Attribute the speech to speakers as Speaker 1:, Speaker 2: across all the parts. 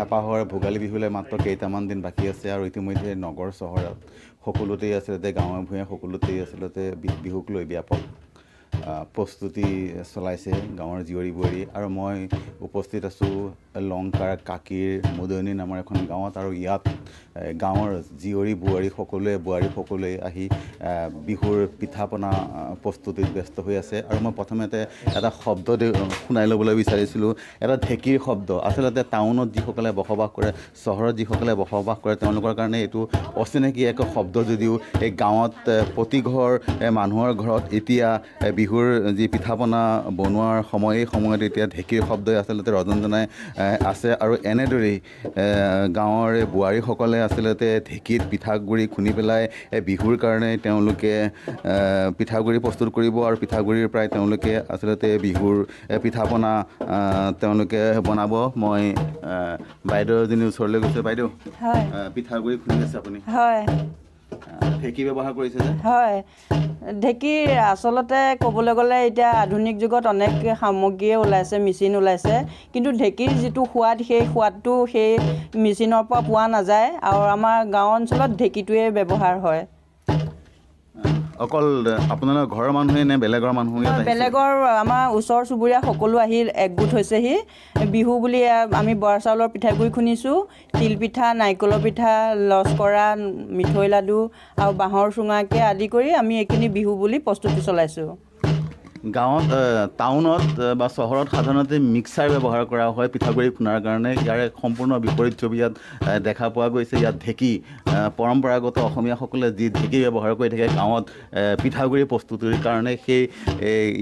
Speaker 1: ছাপা ভোগালী বিহুলৈ মাত্ৰ কেইটামান দিন বাকী আছে আৰু ইতিমধ্যে নগৰ চহৰত সকলোতেই আচলতে গাঁৱে ভূঞে সকলোতেই আচলতে বিহুক লৈ ব্যাপক প্ৰস্তুতি চলাইছে গাঁৱৰ জীয়ৰী বোৱাৰী আৰু মই উপস্থিত আছোঁ লংকাৰ কাকীৰ মদনী নামৰ এখন গাঁৱত আৰু ইয়াত গাঁৱৰ জীয়ৰী বোৱাৰী সকলোৱে বোৱাৰী সকলোৱে আহি বিহুৰ পিঠা পনা প্ৰস্তুতিত ব্যস্ত হৈ আছে আৰু মই প্ৰথমতে এটা শব্দ শুনাই ল'বলৈ বিচাৰিছিলোঁ এটা ঢেঁকীৰ শব্দ আচলতে টাউনত যিসকলে বসবাস কৰে চহৰত যিসকলে বসবাস কৰে তেওঁলোকৰ কাৰণে এইটো অচিনাকি এক শব্দ যদিও এই গাঁৱত প্ৰতিঘৰ মানুহৰ ঘৰত এতিয়া বিহুৰ যি পিঠা পনা বনোৱাৰ সময় এই সময়ত এতিয়া ঢেঁকীৰ শব্দই আচলতে ৰজনজনাই আছে আৰু এনেদৰেই গাঁৱৰ বোৱাৰীসকলে আচলতে ঢেঁকীত পিঠাগুড়ি খুন্দি পেলাই এই বিহুৰ কাৰণে তেওঁলোকে পিঠাগুড়ি প্ৰস্তুত কৰিব আৰু পিঠাগুড়িৰ পৰাই তেওঁলোকে আচলতে বিহুৰ পিঠা পনা তেওঁলোকে বনাব মই বাইদেউ এজনী ওচৰলৈ গৈছোঁ বাইদেউ পিঠাগুড়ি খুন্দি আছে আপুনি হয় ঢেঁকী ব্যৱহাৰ কৰিছে যে
Speaker 2: হয় ঢেঁকীৰ আচলতে ক'বলৈ গ'লে এতিয়া আধুনিক যুগত অনেক সামগ্ৰীয়ে ওলাইছে মেচিন ওলাইছে কিন্তু ঢেঁকীৰ যিটো সোৱাদ সেই সোৱাদটো সেই মেচিনৰ পৰা পোৱা নাযায় আৰু আমাৰ গাঁও অঞ্চলত ঢেঁকীটোৱে ব্যৱহাৰ হয়
Speaker 1: অকল আপোনালোকৰ ঘৰৰ মানুহে নে বেলেগৰ মানুহ
Speaker 2: বেলেগৰ আমাৰ ওচৰ চুবুৰীয়া সকলো আহি একগোট হৈছেহি বিহু বুলি আমি বৰা চাউলৰ পিঠাগুড়ি খুন্দিছোঁ তিল পিঠা নাৰিকলৰ পিঠা লস্কৰা মিঠৈ লাডু আৰু বাঁহৰ চুঙাকে আদি কৰি আমি এইখিনি বিহু বুলি প্ৰস্তুতি চলাইছোঁ
Speaker 1: গাঁৱত টাউনত বা চহৰত সাধাৰণতে মিক্সাৰ ব্যৱহাৰ কৰা হয় পিঠাগুড়ি খুন্দাৰ কাৰণে ইয়াৰে সম্পূৰ্ণ বিপৰীত ছবি ইয়াত দেখা পোৱা গৈছে ইয়াত ঢেঁকী পৰম্পৰাগত অসমীয়াসকলে যি ঢেঁকী ব্যৱহাৰ কৰি থাকে গাঁৱত পিঠাগুড়ি প্ৰস্তুতিৰ কাৰণে সেই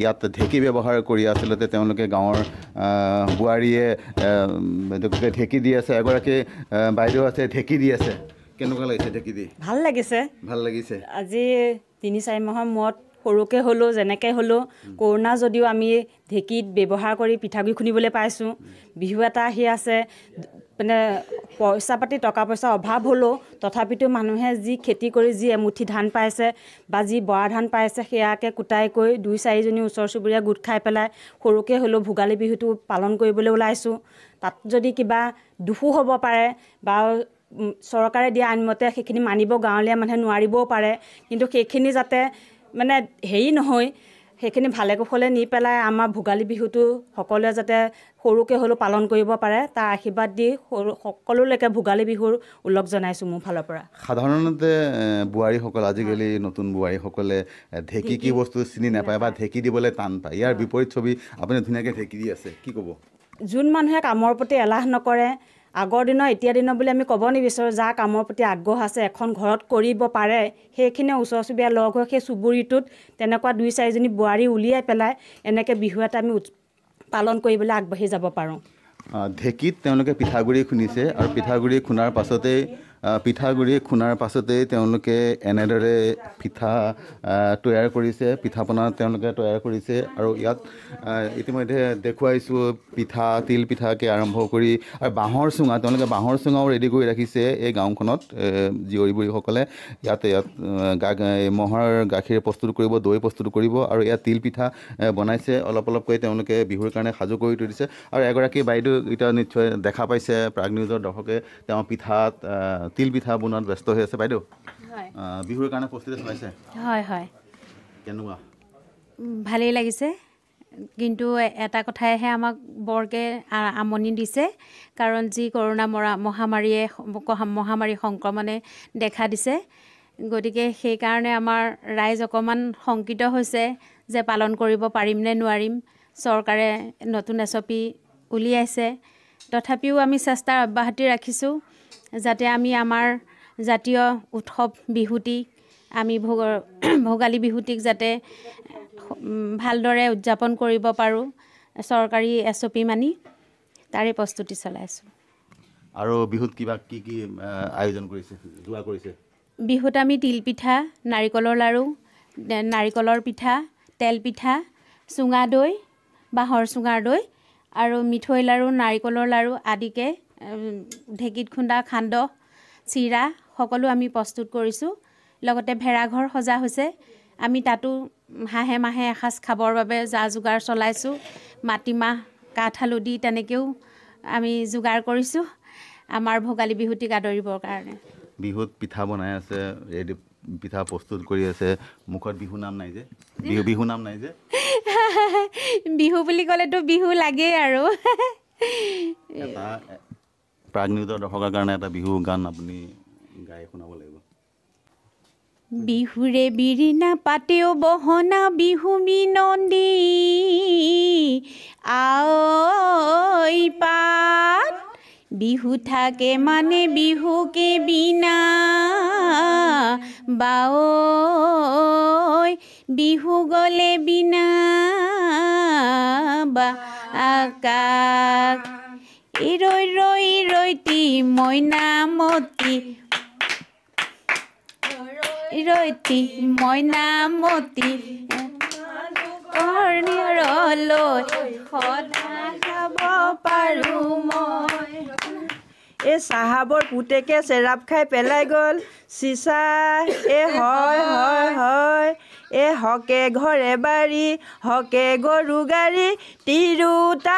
Speaker 1: ইয়াত ঢেঁকী ব্যৱহাৰ কৰি আচলতে তেওঁলোকে গাঁৱৰ বোৱাৰীয়ে গতিকে ঢেঁকী দি আছে এগৰাকী বাইদেউ আছে ঢেঁকী দি আছে কেনেকুৱা লাগিছে ঢেঁকী দি ভাল লাগিছে ভাল লাগিছে
Speaker 3: আজি তিনি চাৰি মাহৰ মূৰত সৰুকৈ হ'লেও যেনেকৈ হ'লেও কৰোণা যদিও আমি ঢেঁকীত ব্যৱহাৰ কৰি পিঠাগুড়ি খুন্দিবলৈ পাইছোঁ বিহু এটা আহি আছে মানে পইচা পাতি টকা পইচাৰ অভাৱ হ'লেও তথাপিতো মানুহে যি খেতি কৰি যি এমুঠি ধান পাইছে বা যি বৰা ধান পাইছে সেয়াকে কোটাই কৰি দুই চাৰিজনী ওচৰ চুবুৰীয়া গোট খাই পেলাই সৰুকৈ হ'লেও ভোগালী বিহুটো পালন কৰিবলৈ ওলাইছোঁ তাত যদি কিবা দুখো হ'ব পাৰে বা চৰকাৰে দিয়া আইনমতে সেইখিনি মানিব গাঁৱলীয়া মানুহে নোৱাৰিবও পাৰে কিন্তু সেইখিনি যাতে মানে হেৰি নহয় সেইখিনি ভালে কুশলে নি পেলাই আমাৰ ভোগালী বিহুটো সকলোৱে যাতে সৰুকৈ হ'লেও পালন কৰিব পাৰে তাৰ আশীৰ্বাদ দি সৰু সকলোলৈকে ভোগালী বিহুৰ ওলগ জনাইছোঁ মোৰ ফালৰ পৰা
Speaker 1: সাধাৰণতে বোৱাৰীসকল আজিকালি নতুন বোৱাৰীসকলে ঢেঁকী কি বস্তু চিনি নাপায় বা ঢেঁকী দিবলৈ টান পায় ইয়াৰ বিপৰীত ছবি আপুনি ধুনীয়াকৈ ঢেঁকী দি আছে কি ক'ব
Speaker 3: যোন মানুহে কামৰ প্ৰতি এলাহ নকৰে আগৰ দিনৰ এতিয়া দিনৰ বুলি আমি ক'ব নিবিচাৰোঁ যাৰ কামৰ প্ৰতি আগ্ৰহ আছে এখন ঘৰত কৰিব পাৰে সেইখিনি ওচৰ চুবুৰীয়া লগ হৈ সেই চুবুৰীটোত তেনেকুৱা দুই চাৰিজনী বোৱাৰী উলিয়াই পেলাই এনেকৈ বিহু এটা আমি পালন কৰিবলৈ আগবাঢ়ি যাব পাৰোঁ
Speaker 1: ঢেঁকীত তেওঁলোকে পিঠাগুড়ি খুন্দিছে আৰু পিঠাগুড়ি খুন্দাৰ পাছতেই পিঠাগুড়ি খুন্দাৰ পাছতেই তেওঁলোকে এনেদৰে পিঠা তৈয়াৰ কৰিছে পিঠা পনা তেওঁলোকে তৈয়াৰ কৰিছে আৰু ইয়াত ইতিমধ্যে দেখুৱাইছোঁ পিঠা তিল পিঠাকে আৰম্ভ কৰি আৰু বাঁহৰ চুঙা তেওঁলোকে বাঁহৰ চুঙাও ৰেডি কৰি ৰাখিছে এই গাঁওখনত জীয়ৰী বুঢ়ীসকলে ইয়াতে ইয়াত গা ম'হৰ গাখীৰ প্ৰস্তুত কৰিব দৈ প্ৰস্তুত কৰিব আৰু ইয়াত তিল পিঠা বনাইছে অলপ অলপকৈ তেওঁলোকে বিহুৰ কাৰণে সাজু কৰি তুলিছে আৰু এগৰাকী বাইদেউ এতিয়া নিশ্চয় দেখা পাইছে প্ৰাগ নিউজৰ দৰ্শকে তেওঁ পিঠাত তিল পিঠা বনোৱাত ব্যস্ত হৈ আছে বাইদেউ বিহুৰ কাৰণে প্ৰস্তুতি চলাইছে হয় হয় কেনেকুৱা
Speaker 4: ভালেই লাগিছে কিন্তু এটা কথাইহে আমাক বৰকৈ আমনি দিছে কাৰণ যি কৰোণা মৰা মহামাৰীয়ে মহামাৰী সংক্ৰমণে দেখা দিছে গতিকে সেইকাৰণে আমাৰ ৰাইজ অকণমান শংকিত হৈছে যে পালন কৰিব পাৰিম নে নোৱাৰিম চৰকাৰে নতুন এছ উলিয়াইছে তথাপিও আমি চেষ্টা অব্যাহতি ৰাখিছোঁ যাতে আমি আমাৰ জাতীয় উৎসৱ বিহুটিক আমি ভোগ ভোগালী বিহুটিক যাতে ভালদৰে উদযাপন কৰিব পাৰোঁ চৰকাৰী এছ অ' পি মানি তাৰে প্ৰস্তুতি চলাইছোঁ
Speaker 1: আৰু বিহুত কিবা কি কি আয়োজন কৰিছে যোগাৰ কৰিছে
Speaker 4: বিহুত আমি তিলপিঠা নাৰিকলৰ লাড়ু নাৰিকলৰ পিঠা তেল পিঠা চুঙা দৈ বাঁহৰ চুঙাৰ দৈ আৰু মিঠৈ লাড়ু নাৰিকলৰ লাড়ু আদিকে ঢেঁকীত খুন্দা সান্দহ চিৰা সকলো আমি প্ৰস্তুত কৰিছোঁ লগতে ভেড়াঘৰ সজা হৈছে আমি তাতো হাঁহে মাহে এসাঁজ খাবৰ বাবে যা যোগাৰ চলাইছোঁ মাটিমাহ কাঠ হালধি তেনেকৈও আমি যোগাৰ কৰিছোঁ আমাৰ ভোগালী বিহুটিক আদৰিবৰ কাৰণে
Speaker 1: বিহুত পিঠা বনাই আছে পিঠা প্ৰস্তুত কৰি আছে মুখত বিহু নাম নাই যে বিহু বিহু নাম নাই যে
Speaker 4: বিহু বুলি ক'লেতো বিহু লাগেই আৰু
Speaker 1: প্ৰাগনিত দৰ্শকৰ কাৰণে এটা বিহু গান আপুনি গাই শুনাব লাগিব
Speaker 4: বিহুৰে বিৰিণা পাতেও বহনা বিহু মিনন্দী আই পাত বিহু থাকে মানে বিহুকে বিনা বাও বিহু গ'লে বিনা বা আকাশ ইৰৈ ৰৈ ৰৈতি মইনামতি ৰৈতি মইনামতি কৰ্ণী ৰলৈ সদা খাব
Speaker 2: পাৰোঁ মই
Speaker 4: এই
Speaker 2: চাহাবৰ পুতেকে চেৰাপ খাই পেলাই গ'ল চিচা এ হয় হয় হয় এ হকে ঘৰে বাৰী হকে গৰু গাড়ী তিৰোতা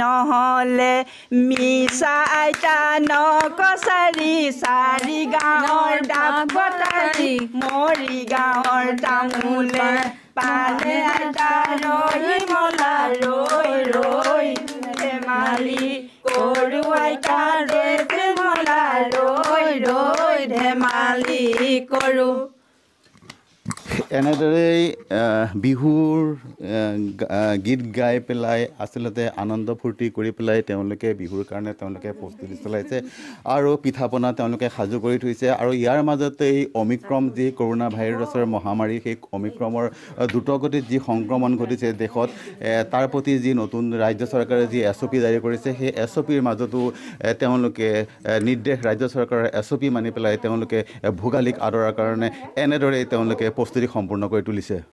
Speaker 2: নহ'লে মিছা আইতা ন কছাৰী চাৰি গাঁৱৰ দাম কটাৰী মৰি গাঁৱৰ তামোলে পালে আইতা ৰহি মলা ৰৈ ৰৈ ধেমালি গৰু আইতা
Speaker 4: ৰৈ মলা ৰৈ ৰৈ ধেমালি কৰোঁ
Speaker 1: এনেদৰেই বিহুৰ গীত গাই পেলাই আচলতে আনন্দ ফূৰ্তি কৰি পেলাই তেওঁলোকে বিহুৰ কাৰণে তেওঁলোকে প্ৰস্তুতি চলাইছে আৰু পিঠা পনা তেওঁলোকে সাজু কৰি থৈছে আৰু ইয়াৰ মাজতেই অমিক্ৰম যি কৰোণা ভাইৰাছৰ মহামাৰী সেই অমিক্ৰমৰ দ্ৰুতগতিত যি সংক্ৰমণ ঘটিছে দেশত তাৰ প্ৰতি যি নতুন ৰাজ্য চৰকাৰে যি এছ অ' পি জাৰি কৰিছে সেই এছ অ' পিৰ মাজতো তেওঁলোকে নিৰ্দেশ ৰাজ্য চৰকাৰৰ এছ অ' পি মানি পেলাই তেওঁলোকে ভোগালীক আদৰাৰ কাৰণে এনেদৰেই তেওঁলোকে প্ৰস্তুতি সম সম্পূৰ্ণকৈ তুলিছে